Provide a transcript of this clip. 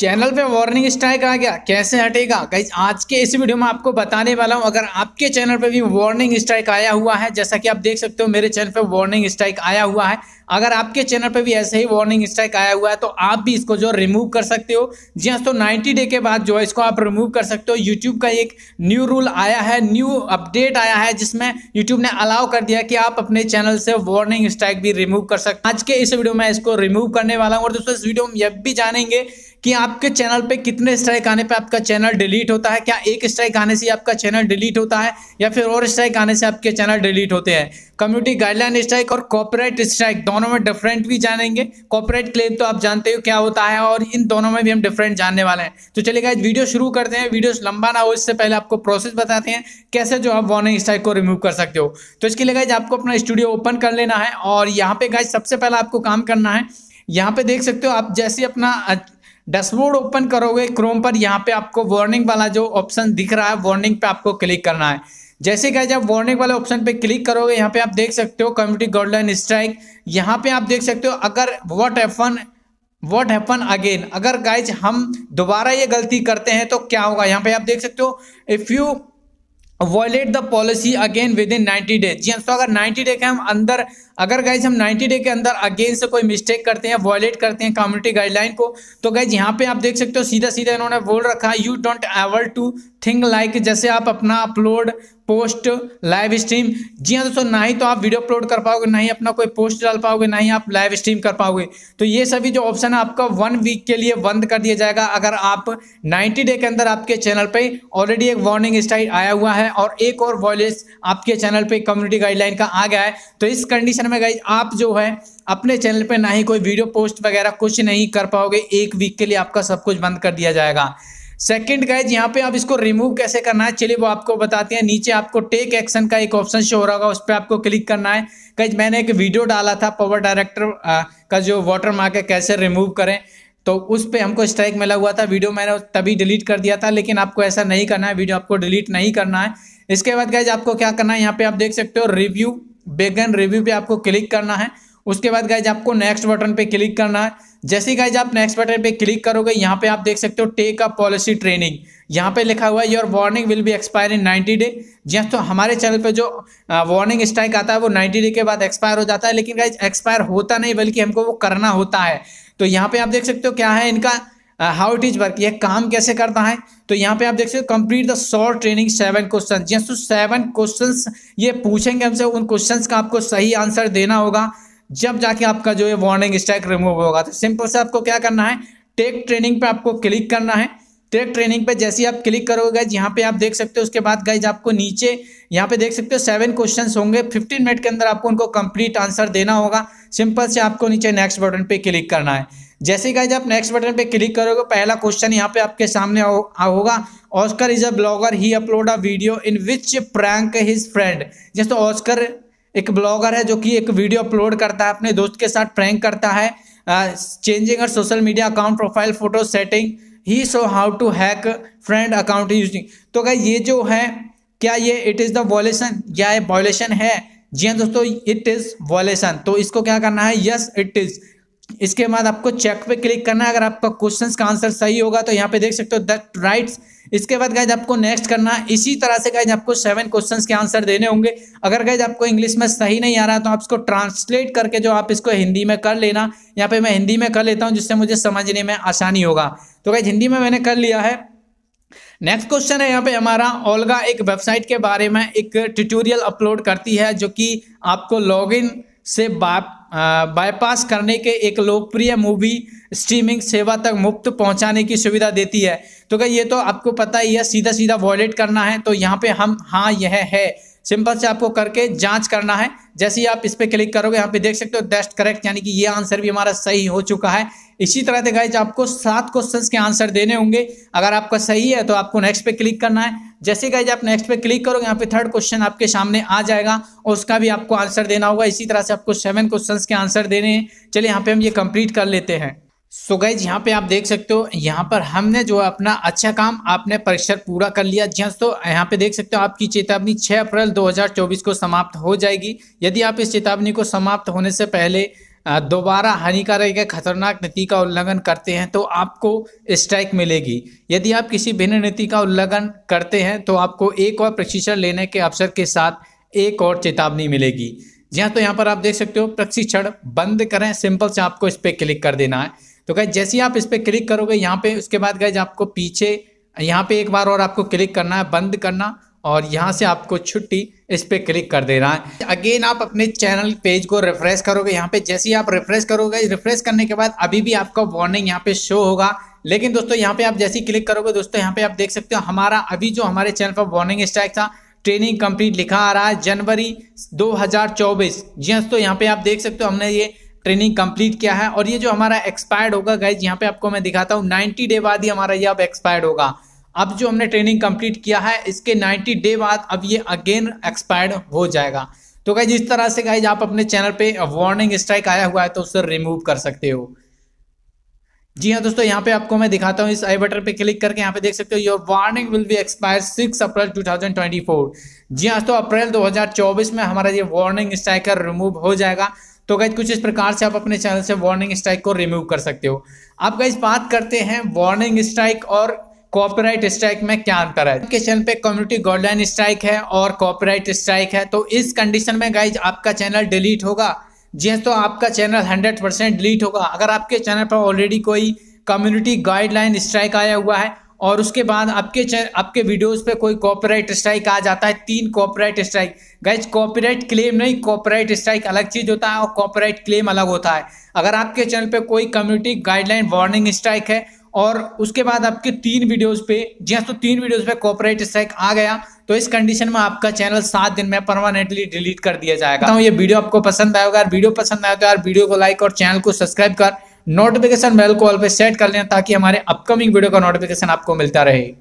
channel पे warning strike आ गया कैसे हटेगा गाइज आज के इस वीडियो में आपको बताने वाला हूँ अगर आपके चैनल पे भी वार्निंग स्ट्राइक आया हुआ है जैसा कि आप देख सकते हो मेरे चैनल पे वार्निंग स्ट्राइक आया हुआ है अगर आपके चैनल पे भी ऐसे ही वार्निंग स्ट्राइक आया हुआ है तो आप भी इसको जो रिमूव कर सकते हो जी हाँ तो नाइन्टी डे के बाद जो है इसको आप रिमूव कर सकते हो यूट्यूब का एक न्यू रूल आया है न्यू अपडेट आया है जिसमें यूट्यूब ने अलाउ कर दिया कि आप अपने चैनल से वार्निंग स्ट्राइक भी रिमूव कर सकते आज के इस वीडियो में इसको रिमूव करने वाला हूँ और दोस्तों इस वीडियो में यह भी जानेंगे कि आपके चैनल पे कितने स्ट्राइक आने पे आपका चैनल डिलीट होता है क्या एक स्ट्राइक आने से आपका चैनल डिलीट होता है या फिर और स्ट्राइक आने से आपके चैनल डिलीट होते हैं कम्युनिटी गाइडलाइन स्ट्राइक और कॉपरेट स्ट्राइक दोनों में डिफरेंट भी जानेंगे कॉपरेट क्लेम तो आप जानते हो क्या होता है और इन दोनों में भी हम डिफरेंट जानने वाले हैं तो चलिए इस वीडियो शुरू करते हैं वीडियो लंबा ना हो इससे पहले आपको प्रोसेस बताते हैं कैसे जो आप वार्निंग स्ट्राइक को रिमूव कर सकते हो तो इसके लिए गाइज आपको अपना स्टूडियो ओपन कर लेना है और यहाँ पे गाइज सबसे पहले आपको काम करना है यहाँ पे देख सकते हो आप जैसे अपना डैशबोर्ड ओपन करोगे क्रोम पर यहाँ पे आपको वार्निंग वाला जो ऑप्शन दिख रहा है वार्निंग पे आपको क्लिक करना है जैसे कि जब वार्निंग वाले ऑप्शन पे क्लिक करोगे यहाँ पे आप देख सकते हो कम्युनिटी गाइडलाइन स्ट्राइक यहाँ पे आप देख सकते हो अगर what happen what happen again अगर गाइज हम दोबारा ये गलती करते हैं तो क्या होगा यहाँ पे आप देख सकते हो if you violate the policy again within ninety days जी दोस्तों अगर नाइन्टी डे के हम अंदर अगर गाइज हम नाइन्टी डे के अंदर अगेन से कोई मिस्टेक करते हैं वॉयलेट करते हैं कम्युनिटी गाइडलाइन को तो गाइज यहाँ पे आप देख सकते हो सीधा सीधा इन्होंने बोल रखा है you don't have to thing like जैसे आप अपना अपलोड पोस्ट लाइव स्ट्रीम जी हाँ दोस्तों ना ही तो आप वीडियो अपलोड कर पाओगे ना ही अपना कोई पोस्ट डाल पाओगे ना ही आप लाइव स्ट्रीम कर पाओगे तो ये सभी जो ऑप्शन है आपका वन वीक के लिए बंद कर दिया जाएगा अगर आप 90 डे के अंदर आपके चैनल पे ऑलरेडी एक वार्निंग स्टाइल आया हुआ है और एक और वॉयलेस आपके चैनल पे कम्युनिटी गाइडलाइन का आ गया है तो इस कंडीशन में गई आप जो है अपने चैनल पर ना ही कोई वीडियो पोस्ट वगैरह कुछ नहीं कर पाओगे एक वीक के लिए आपका सब कुछ बंद कर दिया जाएगा सेकंड गाइज यहाँ पे आप इसको रिमूव कैसे करना है चलिए वो आपको बताते हैं नीचे आपको टेक एक्शन का एक ऑप्शन शो हो रहा होगा उस पर आपको क्लिक करना है गाइज मैंने एक वीडियो डाला था पावर डायरेक्टर का जो वाटर मार्क है कैसे रिमूव करें तो उस पर हमको स्ट्राइक मिला हुआ था वीडियो मैंने तभी डिलीट कर दिया था लेकिन आपको ऐसा नहीं करना है वीडियो आपको डिलीट नहीं करना है इसके बाद गाइज आपको क्या करना है यहाँ पे आप देख सकते हो रिव्यू बेगन रिव्यू पे आपको क्लिक करना है उसके बाद गाइज आपको नेक्स्ट बटन पे क्लिक करना है जैसे गाइज आप नेक्स्ट बटन पे क्लिक करोगे यहाँ पे आप देख सकते हो टेक अ पॉलिसी ट्रेनिंग यहाँ पे लिखा हुआ है your warning will be expire in 90 day जी हाँ, तो हमारे चैनल पे जो वार्निंग स्ट्राइक आता है वो 90 डे के बाद एक्सपायर हो जाता है लेकिन गाइज एक्सपायर होता नहीं बल्कि हमको वो करना होता है तो यहाँ पे आप देख सकते हो क्या है इनका हाउ इट इज वर्क यह काम कैसे करता है तो यहाँ पे आप देख सकते हो complete the short training seven question जी सेवन हाँ, क्वेश्चन तो ये पूछेंगे हमसे उन क्वेश्चन का आपको सही आंसर देना होगा जब जाके आपका जो है वार्निंग स्ट्राइक रिमूव होगा तो सिंपल से आपको क्या करना है टेक ट्रेनिंग पे आपको क्लिक करना है टेक ट्रेनिंग पे जैसे ही आप क्लिक करोगे गाइज यहाँ पे आप देख सकते हो उसके बाद गाइज आपको नीचे यहाँ पे देख सकते हो सेवन क्वेश्चन होंगे फिफ्टीन मिनट के अंदर आपको उनको कंप्लीट आंसर देना होगा सिंपल से आपको नीचे नेक्स्ट बटन पे क्लिक करना है जैसे ही गाइज आप नेक्स्ट बटन पे क्लिक करोगे पहला क्वेश्चन यहाँ पे आपके सामने होगा Oscar is a blogger he upload a video in which prank his friend जैसे ऑस्कर एक ब्लॉगर है जो कि एक वीडियो अपलोड करता है अपने दोस्त के साथ प्रैंक करता है चेंजिंग और social media account profile photo setting he so how to hack friend account using तो क्या ये जो है क्या ये इट इज़ द वॉलेशन या ये वॉलेशन है जी हाँ दोस्तों इट इज़ वॉलेशन तो इसको क्या करना है यस इट इज़ इसके बाद आपको चेक पे क्लिक करना है अगर आपका क्वेश्चन का आंसर सही होगा तो यहाँ पे देख सकते हो दैट राइट्स इसके बाद गाइज आपको नेक्स्ट करना है इसी तरह से गाइज आपको सेवन क्वेश्चंस के आंसर देने होंगे अगर गाइज आपको इंग्लिश में सही नहीं आ रहा है तो आप इसको ट्रांसलेट करके जो आप इसको हिंदी में कर लेना यहाँ पे मैं हिंदी में कर लेता हूँ जिससे मुझे समझने में आसानी होगा तो गाइज हिंदी में मैंने कर लिया है नेक्स्ट क्वेश्चन है यहाँ पे हमारा ओलगा एक वेबसाइट के बारे में एक ट्यूटोरियल अपलोड करती है जो कि आपको लॉग से बात बाईपास करने के एक लोकप्रिय मूवी स्ट्रीमिंग सेवा तक मुफ्त पहुंचाने की सुविधा देती है तो क्या ये तो आपको पता ही है सीधा सीधा वॉलेट करना है तो यहाँ पे हम हाँ यह है सिंपल से आपको करके जांच करना है जैसे ही आप इस पर क्लिक करोगे यहाँ पे देख सकते हो डेस्ट करेक्ट यानी कि ये आंसर भी हमारा सही हो चुका है इसी तरह से गाइज आपको सात क्वेश्चंस के आंसर देने होंगे अगर आपका सही है तो आपको नेक्स्ट पे क्लिक करना है जैसे गाइज आप नेक्स्ट पे क्लिक करोगे यहाँ पे थर्ड क्वेश्चन आपके सामने आ जाएगा और उसका भी आपको आंसर देना होगा इसी तरह से आपको सेवन क्वेश्चन के आंसर देने हैं चलिए यहाँ पे हम ये कंप्लीट कर लेते हैं सो so गाइज यहाँ पे आप देख सकते हो यहाँ पर हमने जो अपना अच्छा काम आपने परीक्षा पूरा कर लिया जी हाँ, तो यहाँ पे देख सकते हो आपकी चेतावनी 6 अप्रैल 2024 को समाप्त हो जाएगी यदि आप इस चेतावनी को समाप्त होने से पहले दोबारा हानिकारक या खतरनाक नीति का उल्लंघन करते हैं तो आपको स्ट्राइक मिलेगी यदि आप किसी भिन्न नीति का उल्लंघन करते हैं तो आपको एक और प्रशिक्षण लेने के अवसर के साथ एक और चेतावनी मिलेगी जी हाँ, तो यहाँ पर आप देख सकते हो प्रशिक्षण बंद करें सिंपल से आपको इस पर क्लिक कर देना है तो गैज जैसे ही आप इस पर क्लिक करोगे यहाँ पे उसके बाद गैज आपको पीछे यहाँ पे एक बार और आपको क्लिक करना है बंद करना और यहाँ से आपको छुट्टी इस पर क्लिक कर दे रहा है अगेन आप अपने चैनल पेज को रिफ्रेश करोगे यहाँ पे जैसे ही आप रिफ्रेश करोगे रिफ्रेश करने के बाद अभी भी आपका वार्निंग यहाँ पे शो होगा लेकिन दोस्तों यहाँ पे आप जैसे ही क्लिक करोगे दोस्तों यहाँ पे आप देख सकते हो हमारा अभी जो हमारे चैनल पर वार्निंग स्ट्राइक था ट्रेनिंग कंप्लीट लिखा आ रहा है जनवरी 2024 जी हाँ तो यहाँ पे आप देख सकते हो हमने ये ट्रेनिंग कंप्लीट किया है और ये जो हमारा एक्सपायर्ड होगा गाइज यहाँ पे आपको मैं दिखाता हूँ नाइन्टी डे बाद ही हमारा ये अब एक्सपायर्ड होगा अब जो हमने ट्रेनिंग कंप्लीट किया है इसके 90 डे बाद अब ये अगेन एक्सपायर्ड हो जाएगा तो गाइज इस तरह से गाइज आप अपने चैनल पे वार्निंग स्ट्राइक आया हुआ है तो उसे रिमूव कर सकते हो जी हाँ दोस्तों यहाँ पे आपको मैं दिखाता हूँ इस आई बटन पे क्लिक करके यहाँ पे देख सकते हो your warning will be expire six April 2024 जी हाँ दोस्तों अप्रैल 2024 में हमारा ये वार्निंग स्ट्राइकर रिमूव हो जाएगा तो गाइज कुछ इस प्रकार से आप अपने चैनल से वार्निंग स्ट्राइक को रिमूव कर सकते हो आप गाइज बात करते हैं वार्निंग स्ट्राइक और कॉपीराइट स्ट्राइक में क्या अंतर है आपके चैनल पे कम्युनिटी गाइडलाइन स्ट्राइक है और कॉपीराइट स्ट्राइक है तो इस कंडीशन में गाइज आपका चैनल डिलीट होगा जी हाँ, तो आपका चैनल हंड्रेड परसेंट डिलीट होगा अगर आपके चैनल पर ऑलरेडी कोई कम्युनिटी गाइडलाइन स्ट्राइक आया हुआ है और उसके बाद आपके आपके वीडियोस पे कोई कॉपीराइट स्ट्राइक आ जाता है तीन copyright strike guys copyright claim नहीं कॉपीराइट स्ट्राइक अलग चीज़ होता है और कॉपीराइट क्लेम अलग होता है अगर आपके चैनल पे कोई कम्युनिटी गाइडलाइन वार्निंग स्ट्राइक है और उसके बाद आपके तीन वीडियोस पे जी हाँ तो तीन वीडियोस पे कॉपरेट स्ट्राइक आ गया तो इस कंडीशन में आपका चैनल सात दिन में परमानेंटली डिलीट कर दिया जाएगा तो ये वीडियो आपको पसंद आएगा वीडियो पसंद आएगा तो यार वीडियो को लाइक और चैनल को सब्सक्राइब कर नोटिफिकेशन बेल को ऑल पे सेट कर लें ताकि हमारे अपकमिंग वीडियो का नोटिफिकेशन आपको मिलता रहे